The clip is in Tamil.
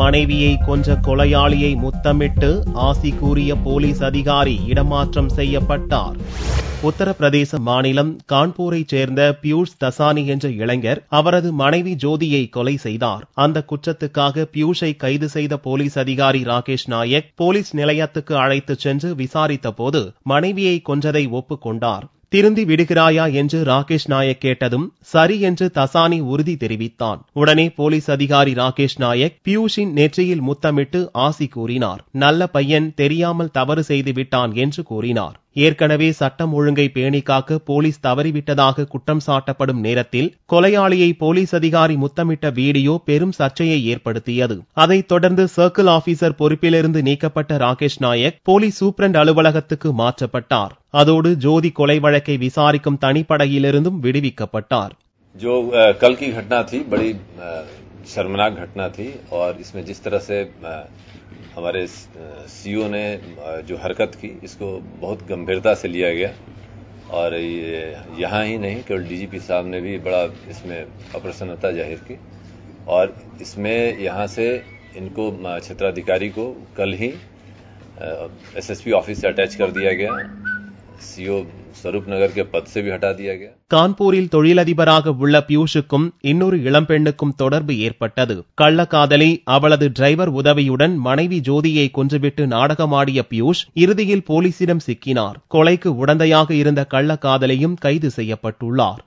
மனைவியை கொன்ற கொலையாளியை முத்தமிட்டு ஆசி கூறிய போலீஸ் அதிகாரி இடமாற்றம் செய்யப்பட்டார் உத்தரப்பிரதேச மாநிலம் கான்பூரைச் சேர்ந்த பியூஷ் தசானி என்ற இளைஞர் அவரது மனைவி ஜோதியை கொலை செய்தார் அந்த குற்றத்துக்காக பியூஷை கைது செய்த போலீஸ் அதிகாரி ராகேஷ் நாயக் போலீஸ் நிலையத்துக்கு அழைத்துச் சென்று விசாரித்த போது மனைவியை கொன்றதை ஒப்புக்கொண்டார் திருந்தி விடுகிறாயா என்று ராகேஷ் நாயக் கேட்டதும் சரி என்று தசானி உறுதி தெரிவித்தான் உடனே போலீஸ் அதிகாரி ராகேஷ் நாயக் பியூஷின் நெற்றியில் முத்தமிட்டு ஆசி கூறினார் நல்ல பையன் தெரியாமல் தவறு செய்து விட்டான் என்று கூறினார் ஏற்கனவே சட்டம் ஒழுங்கை பேணிக்காக்க போலீஸ் தவறிவிட்டதாக குற்றம் சாட்டப்படும் நேரத்தில் கொலையாளியை போலீஸ் அதிகாரி முத்தமிட்ட வீடியோ பெரும் சர்ச்சையை ஏற்படுத்தியது அதைத் தொடர்ந்து சர்க்கிள் ஆபீசர் பொறுப்பிலிருந்து நீக்கப்பட்ட ராகேஷ் நாயக் போலீஸ் சூப்ரண்ட் அலுவலகத்துக்கு மாற்றப்பட்டார் அதோடு ஜோதி கொலை வழக்கை விசாரிக்கும் தனிப்படையிலிருந்தும் விடுவிக்கப்பட்டார் शर्मनाक घटना थी और इसमें जिस तरह से हमारे सीईओ ने जो हरकत की इसको बहुत गंभीरता से लिया गया और ये यहाँ ही नहीं केवल डीजीपी साहब ने भी बड़ा इसमें अप्रसन्नता जाहिर की और इसमें यहाँ से इनको क्षेत्राधिकारी को कल ही एसएसपी ऑफिस से अटैच कर दिया गया सीईओ நகர் கான்பூரில் தொழிலதிபராக உள்ள பியூஷுக்கும் இன்னொரு இளம்பெண்ணுக்கும் தொடர்பு ஏற்பட்டது கள்ளக்காதலி அவளது டிரைவர் உதவியுடன் மனைவி ஜோதியை கொன்றுவிட்டு நாடகமாடிய பியூஷ் இறுதியில் போலீசிடம் சிக்கினார் கொலைக்கு உடந்தையாக இருந்த கள்ளக்காதலையும் கைது செய்யப்பட்டுள்ளார்